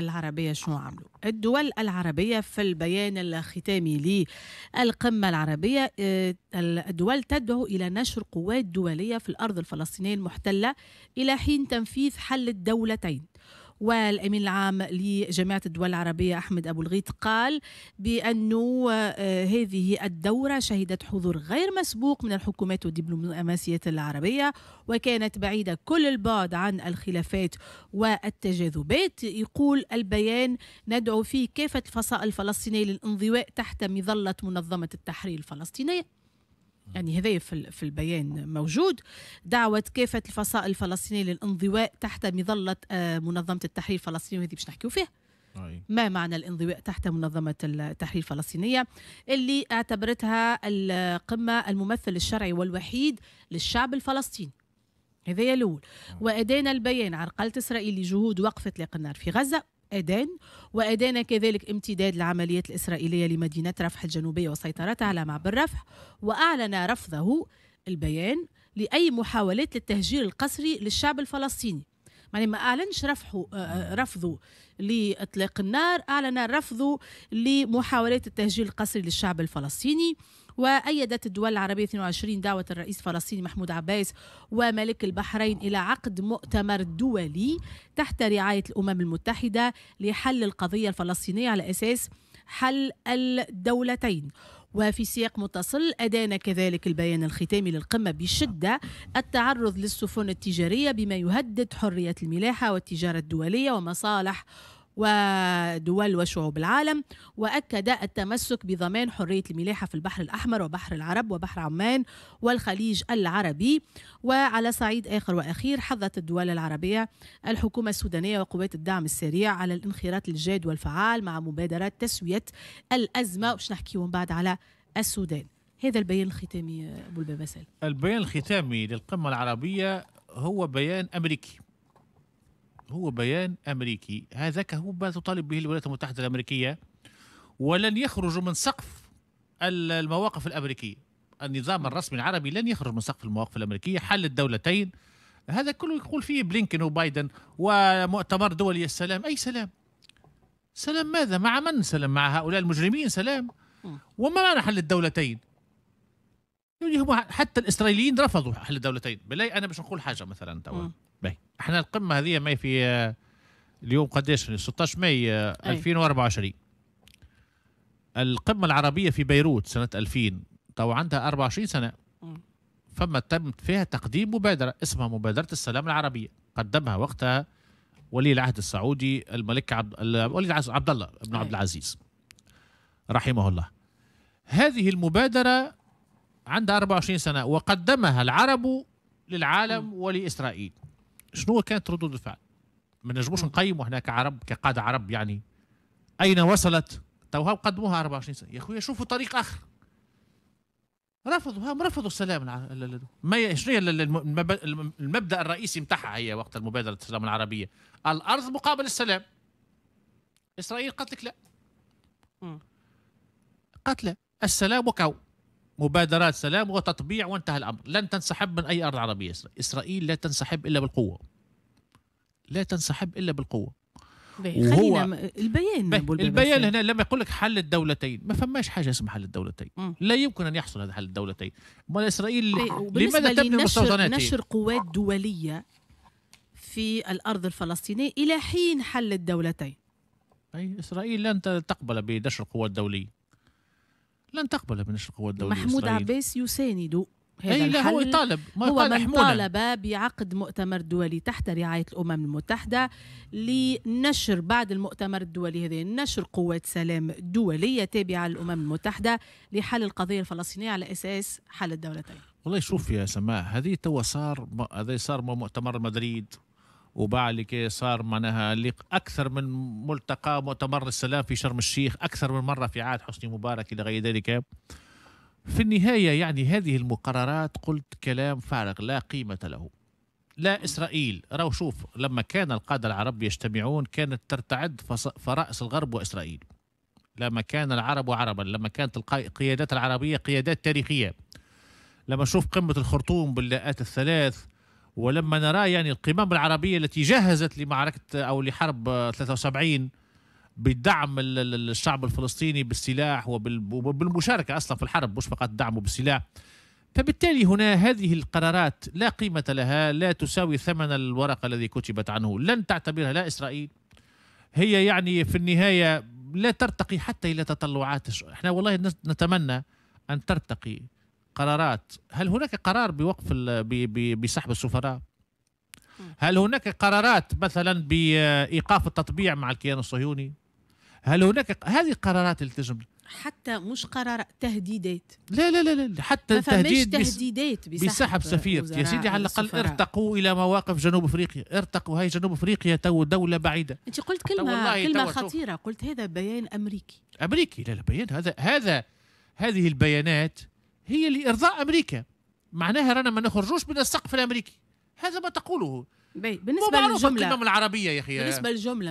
العربية شنو عملوا الدول العربية في البيان الختامي للقمة العربية آه، الدول تدعو إلى نشر قوات دولية في الأرض الفلسطينية المحتلة إلى حين تنفيذ حل الدولتين والامين العام لجامعه الدول العربيه احمد ابو الغيط قال بانه آه، هذه الدوره شهدت حضور غير مسبوق من الحكومات والدبلوماسيه العربيه وكانت بعيده كل البعد عن الخلافات والتجاذبات يقول البيان ندعو فيه كافه الفصائل الفلسطينيه للانضواء تحت مظله منظمه التحرير الفلسطينيه يعني هذا في البيان موجود دعوة كافة الفصائل الفلسطينية للانضواء تحت مظلة آه، منظمة التحرير الفلسطينية وهذه باش نحكيو فيها ما معنى الانضواء تحت منظمة التحرير الفلسطينية اللي اعتبرتها القمة الممثل الشرعي والوحيد للشعب الفلسطيني هذا الأول وأدينا البيان عرقلة إسرائيل لجهود وقف إطلاق النار في غزة أدان وأدان كذلك امتداد العمليات الإسرائيلية لمدينة رفح الجنوبية وسيطرتها على معبر رفح وأعلن رفضه البيان لأي محاولات للتهجير القسري للشعب الفلسطيني يعني ما اعلنش رفحه آه، آه، رفضه لاطلاق النار اعلن رفضه لمحاولات التهجير القسري للشعب الفلسطيني وأيدت الدول العربية 22 دعوة الرئيس الفلسطيني محمود عباس وملك البحرين إلى عقد مؤتمر دولي تحت رعاية الأمم المتحدة لحل القضية الفلسطينية على أساس حل الدولتين وفي سياق متصل أدان كذلك البيان الختامي للقمة بشدة التعرض للسفن التجارية بما يهدد حرية الملاحة والتجارة الدولية ومصالح ودول وشعوب العالم وأكد التمسك بضمان حرية الملاحة في البحر الأحمر وبحر العرب وبحر عمان والخليج العربي وعلى صعيد آخر وأخير حظت الدول العربية الحكومة السودانية وقوات الدعم السريع على الانخراط الجاد والفعال مع مبادرات تسوية الأزمة وش نحكيهم بعد على السودان هذا البيان الختامي أبو سالم البيان الختامي للقمة العربية هو بيان أمريكي هو بيان أمريكي هذاك هو ما تطالب به الولايات المتحدة الأمريكية ولن يخرج من سقف المواقف الأمريكية النظام الرسمي العربي لن يخرج من سقف المواقف الأمريكية حل الدولتين هذا كله يقول فيه بلينكن وبايدن ومؤتمر دولي السلام أي سلام سلام ماذا مع من سلام مع هؤلاء المجرمين سلام وما معنى حل الدولتين يعني هم حتى الاسرائيليين رفضوا حل الدولتين بلاي انا باش نقول حاجه مثلا توا احنا القمه هذه ما في آه، اليوم قداش 16 ماي 2024 آه، القمه العربيه في بيروت سنه 2000 تو عندها 24 سنه فما تم فيها تقديم مبادره اسمها مبادره السلام العربيه قدمها وقتها ولي العهد السعودي الملك عبد ولي عبد الله بن عبد العزيز رحمه الله هذه المبادره عندها 24 سنه وقدمها العرب للعالم ولاسرائيل شنو كانت ردود الفعل؟ ما نجموش نقيموا احنا كعرب كقاده عرب يعني اين وصلت؟ توها قدموها 24 سنه يا خويا شوفوا طريق اخر رفضوا هم رفضوا السلام ما شنو المبدا الرئيسي نتاعها هي وقت المبادره السلام العربيه الارض مقابل السلام اسرائيل قالت لك لا قالت لا السلام وكو مبادرات سلام وتطبيع وانتهى الامر، لن تنسحب من اي ارض عربيه اسرائيل لا تنسحب الا بالقوه. لا تنسحب الا بالقوه. وهو البيان البيان البيان هنا لما يقول لك حل الدولتين ما فماش حاجه اسمها حل الدولتين م. لا يمكن ان يحصل هذا حل الدولتين ما اسرائيل لماذا تبني مستوطنات نشر قوات دوليه في الارض الفلسطينيه الى حين حل الدولتين اي اسرائيل لن تقبل بنشر قوات دوليه لن تقبل بنشر القوى الدولية محمود إسرائيل. عباس يساند هذا أي لا هو يطالب ما هو من طالب بعقد مؤتمر دولي تحت رعاية الأمم المتحدة لنشر بعد المؤتمر الدولي هذا نشر قوات سلام دولية تابعة للأمم المتحدة لحل القضية الفلسطينية على أساس حل الدولتين والله شوف يا سماء هذه توا صار هذا صار مؤتمر مدريد وبعلك صار معناها اكثر من ملتقى مؤتمر السلام في شرم الشيخ اكثر من مره في عهد حسني مبارك الى غير ذلك في النهايه يعني هذه المقررات قلت كلام فارغ لا قيمه له لا اسرائيل راهو شوف لما كان القاده العرب يجتمعون كانت ترتعد فرأس الغرب واسرائيل لما كان العرب عربا لما كانت القيادات العربيه قيادات تاريخيه لما نشوف قمه الخرطوم باللاءات الثلاث ولما نرى يعني القمم العربية التي جهزت لمعركة أو لحرب 73 بدعم الشعب الفلسطيني بالسلاح وبالمشاركة أصلا في الحرب مش فقط دعمه بالسلاح فبالتالي هنا هذه القرارات لا قيمة لها لا تساوي ثمن الورقة الذي كتبت عنه لن تعتبرها لا إسرائيل هي يعني في النهاية لا ترتقي حتى إلى تطلعات احنا والله نتمنى أن ترتقي قرارات هل هناك قرار بوقف بسحب السفراء هل هناك قرارات مثلا بايقاف التطبيع مع الكيان الصهيوني هل هناك هذه قرارات التزم حتى مش قرار تهديدات لا لا لا, لا. حتى تهديد تهديدات بسحب, بسحب سفير يا سيدي على الاقل ارتقوا الى مواقف جنوب افريقيا ارتقوا هاي جنوب افريقيا تو دوله بعيده انت قلت كلمه كلمه خطيره شوف. قلت هذا بيان امريكي امريكي لا لا بيان هذا هذا هذه البيانات هي لارضاء امريكا معناها رانا ما نخرجوش من السقف الامريكي هذا ما تقوله بالنسبه للجمله العربيه يا اخي بالنسبه للجمله